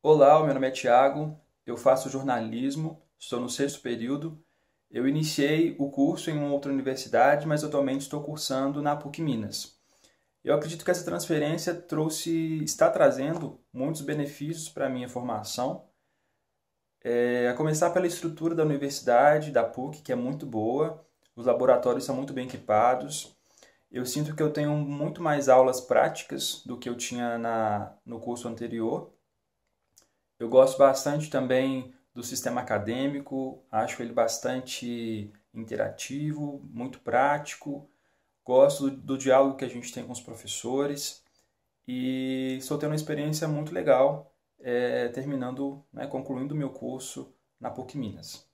Olá, meu nome é Tiago, eu faço jornalismo, estou no sexto período. Eu iniciei o curso em uma outra universidade, mas atualmente estou cursando na PUC Minas. Eu acredito que essa transferência trouxe, está trazendo muitos benefícios para a minha formação, é, a começar pela estrutura da universidade, da PUC, que é muito boa, os laboratórios são muito bem equipados. Eu sinto que eu tenho muito mais aulas práticas do que eu tinha na, no curso anterior. Eu gosto bastante também do sistema acadêmico, acho ele bastante interativo, muito prático. Gosto do, do diálogo que a gente tem com os professores e estou tendo uma experiência muito legal, é, terminando, né, concluindo o meu curso na PUC Minas.